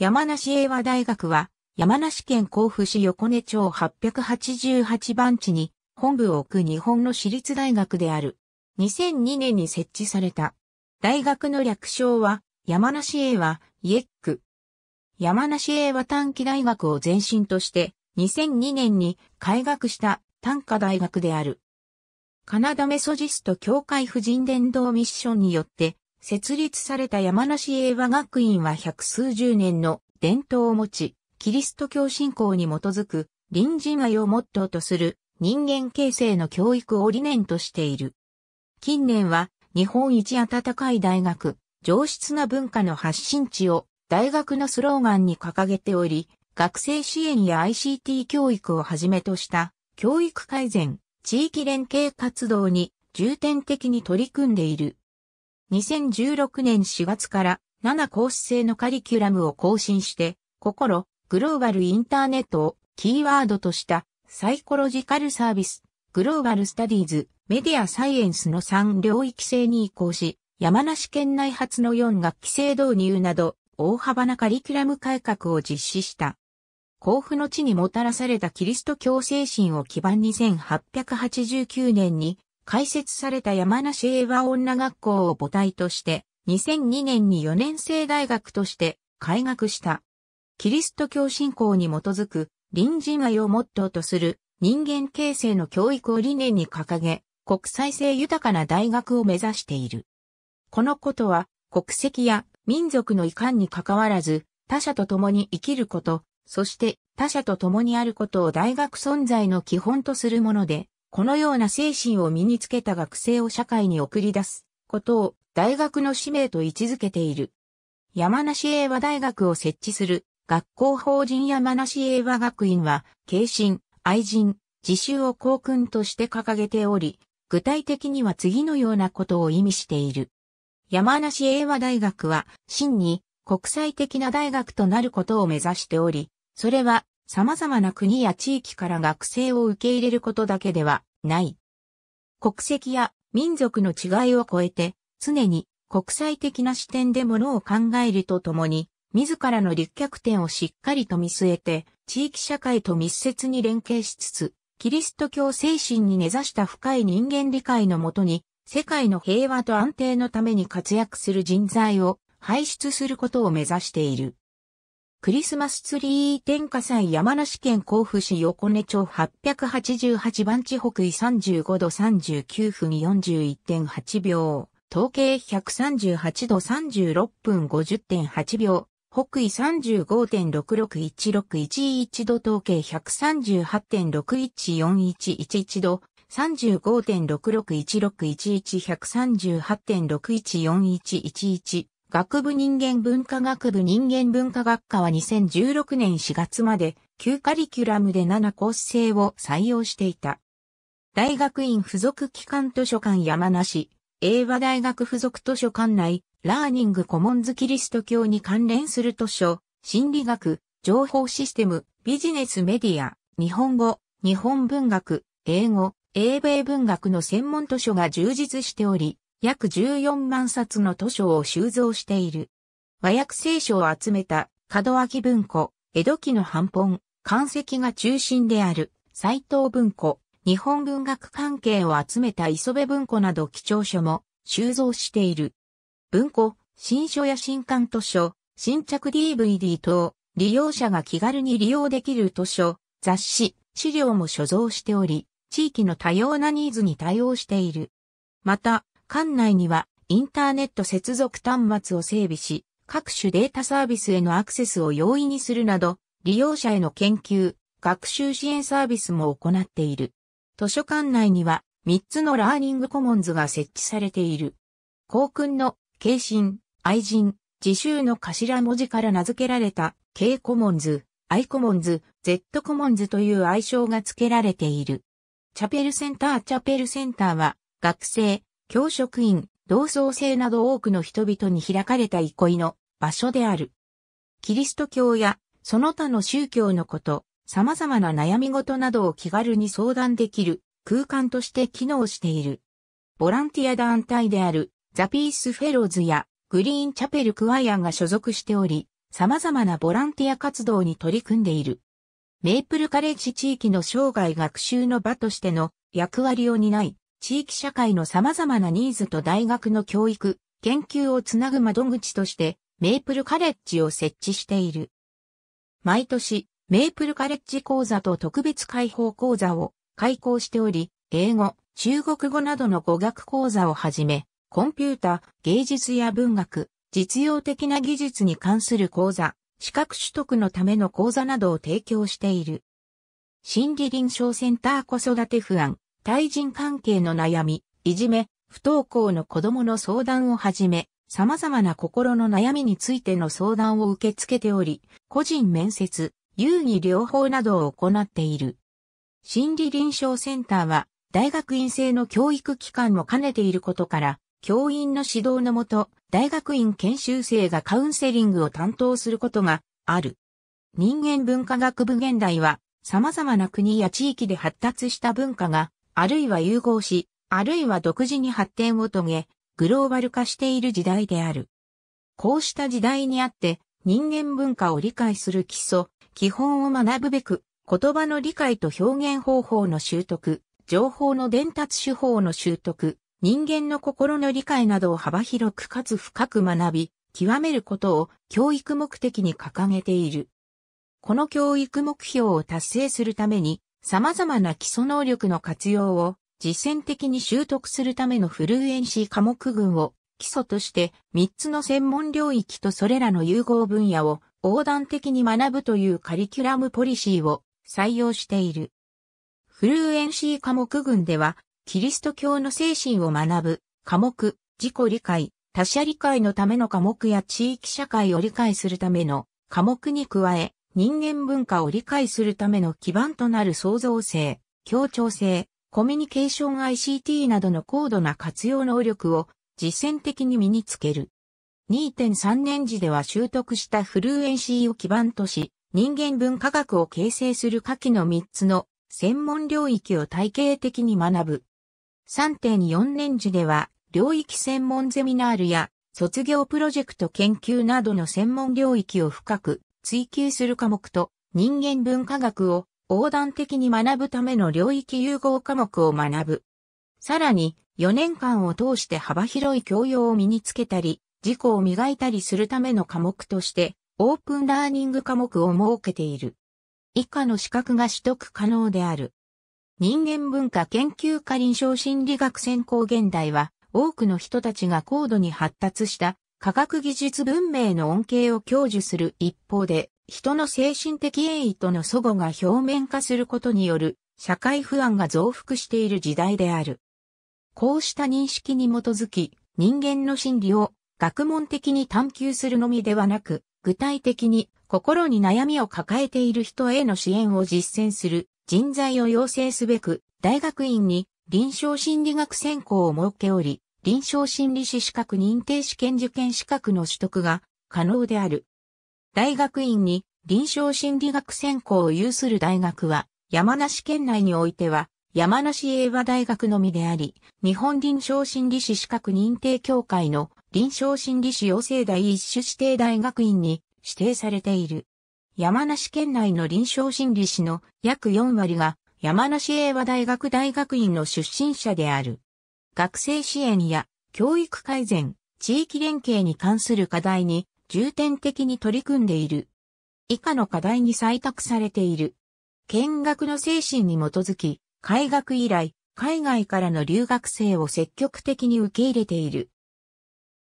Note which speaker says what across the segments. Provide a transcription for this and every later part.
Speaker 1: 山梨英和大学は、山梨県甲府市横根町888番地に本部を置く日本の私立大学である。2002年に設置された。大学の略称は、山梨英和、イエック。山梨英和短期大学を前身として、2002年に開学した短科大学である。カナダメソジスト教会婦人伝道ミッションによって設立された山梨英和学院は百数十年の伝統を持ち、キリスト教信仰に基づく隣人愛をモットーとする人間形成の教育を理念としている。近年は日本一暖かい大学、上質な文化の発信地を大学のスローガンに掲げており、学生支援や ICT 教育をはじめとした教育改善、地域連携活動に重点的に取り組んでいる。2016年4月から7コース制のカリキュラムを更新して、心、グローバルインターネットをキーワードとしたサイコロジカルサービス、グローバルスタディーズ、メディアサイエンスの3領域制に移行し、山梨県内初の4学期制導入など、大幅なカリキュラム改革を実施した。甲府の地にもたらされたキリスト教精神を基盤に1889年に開設された山梨英和女学校を母体として、2002年に4年生大学として開学した。キリスト教信仰に基づく隣人愛をモットーとする人間形成の教育を理念に掲げ、国際性豊かな大学を目指している。このことは国籍や民族の遺憾に関わらず、他者と共に生きること、そして他者と共にあることを大学存在の基本とするもので、このような精神を身につけた学生を社会に送り出すことを大学の使命と位置づけている。山梨英和大学を設置する学校法人山梨英和学院は、軽心、愛人、自習を校訓として掲げており、具体的には次のようなことを意味している。山梨英和大学は、真に国際的な大学となることを目指しており、それは様々な国や地域から学生を受け入れることだけではない。国籍や民族の違いを超えて、常に国際的な視点でものを考えるとともに、自らの立脚点をしっかりと見据えて、地域社会と密接に連携しつつ、キリスト教精神に根ざした深い人間理解のもとに、世界の平和と安定のために活躍する人材を輩出することを目指している。クリスマスツリー天下祭山梨県甲府市横根町888番地北緯35度39分41.8秒、統計138度36分50.8秒、北緯35.661611度統計138.61411 1度、35.66161138.61411 1 1学部人間文化学部人間文化学科は2016年4月まで旧カリキュラムで7コース制を採用していた。大学院附属機関図書館山梨、英和大学附属図書館内、ラーニングコモンズキリスト教に関連する図書、心理学、情報システム、ビジネスメディア、日本語、日本文学、英語、英米文学の専門図書が充実しており、約14万冊の図書を収蔵している。和訳聖書を集めた門脇文庫、江戸期の版本、漢石が中心である斎藤文庫、日本文学関係を集めた磯部文庫など貴重書も収蔵している。文庫、新書や新刊図書、新着 DVD 等、利用者が気軽に利用できる図書、雑誌、資料も所蔵しており、地域の多様なニーズに対応している。また、館内にはインターネット接続端末を整備し、各種データサービスへのアクセスを容易にするなど、利用者への研究、学習支援サービスも行っている。図書館内には3つのラーニングコモンズが設置されている。校訓の、敬心、愛人、自習の頭文字から名付けられた、K コモンズ、I コモンズ、Z コモンズという愛称が付けられている。チャペルセンターチャペルセンターは、学生、教職員、同窓生など多くの人々に開かれた憩いの場所である。キリスト教やその他の宗教のこと、様々な悩み事などを気軽に相談できる空間として機能している。ボランティア団体であるザ・ピース・フェローズやグリーン・チャペル・クワイアンが所属しており、様々なボランティア活動に取り組んでいる。メイプルカレッジ地域の生涯学習の場としての役割を担い、地域社会の様々なニーズと大学の教育、研究をつなぐ窓口として、メイプルカレッジを設置している。毎年、メイプルカレッジ講座と特別開放講座を開講しており、英語、中国語などの語学講座をはじめ、コンピュータ、芸術や文学、実用的な技術に関する講座、資格取得のための講座などを提供している。心理臨床センター子育て不安、対人関係の悩み、いじめ、不登校の子供の相談をはじめ、様々な心の悩みについての相談を受け付けており、個人面接、遊戯療法などを行っている。心理臨床センターは、大学院生の教育機関も兼ねていることから、教員の指導のもと、大学院研修生がカウンセリングを担当することがある。人間文化学部現代は、様々な国や地域で発達した文化があるいは融合し、あるいは独自に発展を遂げ、グローバル化している時代である。こうした時代にあって、人間文化を理解する基礎、基本を学ぶべく、言葉の理解と表現方法の習得、情報の伝達手法の習得、人間の心の理解などを幅広くかつ深く学び、極めることを教育目的に掲げている。この教育目標を達成するために、様々な基礎能力の活用を実践的に習得するためのフルエンシー科目群を基礎として3つの専門領域とそれらの融合分野を横断的に学ぶというカリキュラムポリシーを採用している。フルエンシー科目群では、キリスト教の精神を学ぶ科目、自己理解、他者理解のための科目や地域社会を理解するための科目に加え、人間文化を理解するための基盤となる創造性、協調性、コミュニケーション ICT などの高度な活用能力を実践的に身につける。2.3年時では習得したフルエンシーを基盤とし、人間文化学を形成する下記の3つの専門領域を体系的に学ぶ。3.4年時では領域専門ゼミナールや卒業プロジェクト研究などの専門領域を深く追求する科目と人間文化学を横断的に学ぶための領域融合科目を学ぶ。さらに、4年間を通して幅広い教養を身につけたり、自己を磨いたりするための科目として、オープンラーニング科目を設けている。以下の資格が取得可能である。人間文化研究科臨床心理学専攻現代は、多くの人たちが高度に発達した科学技術文明の恩恵を享受する一方で、人の精神的栄意との祖語が表面化することによる社会不安が増幅している時代である。こうした認識に基づき、人間の心理を学問的に探求するのみではなく、具体的に心に悩みを抱えている人への支援を実践する人材を養成すべく、大学院に臨床心理学専攻を設けおり、臨床心理士資格認定試験受験資格の取得が可能である。大学院に臨床心理学専攻を有する大学は、山梨県内においては、山梨英和大学のみであり、日本臨床心理士資格認定協会の臨床心理士養成第一種指定大学院に指定されている。山梨県内の臨床心理士の約4割が山梨英和大学大学院の出身者である。学生支援や教育改善、地域連携に関する課題に重点的に取り組んでいる。以下の課題に採択されている。見学の精神に基づき、開学以来、海外からの留学生を積極的に受け入れている。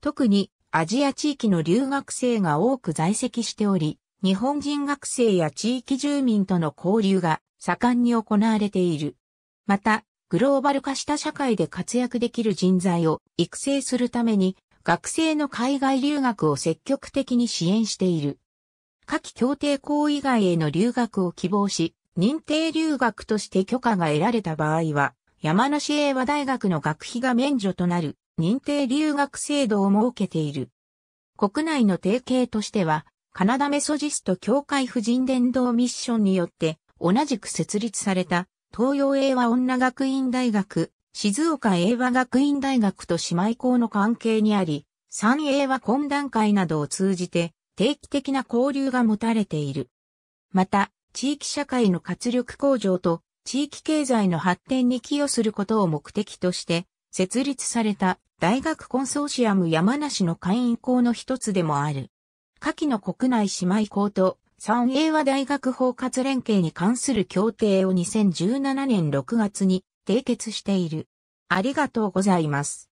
Speaker 1: 特にアジア地域の留学生が多く在籍しており、日本人学生や地域住民との交流が盛んに行われている。また、グローバル化した社会で活躍できる人材を育成するために、学生の海外留学を積極的に支援している。下記協定校以外への留学を希望し、認定留学として許可が得られた場合は、山梨英和大学の学費が免除となる認定留学制度を設けている。国内の提携としては、カナダメソジスト協会婦人伝道ミッションによって同じく設立された東洋英和女学院大学、静岡英和学院大学と姉妹校の関係にあり、三英和懇談会などを通じて定期的な交流が持たれている。また、地域社会の活力向上と地域経済の発展に寄与することを目的として設立された大学コンソーシアム山梨の会員校の一つでもある。下記の国内姉妹校と三英和大学包括連携に関する協定を2017年6月に締結している。ありがとうございます。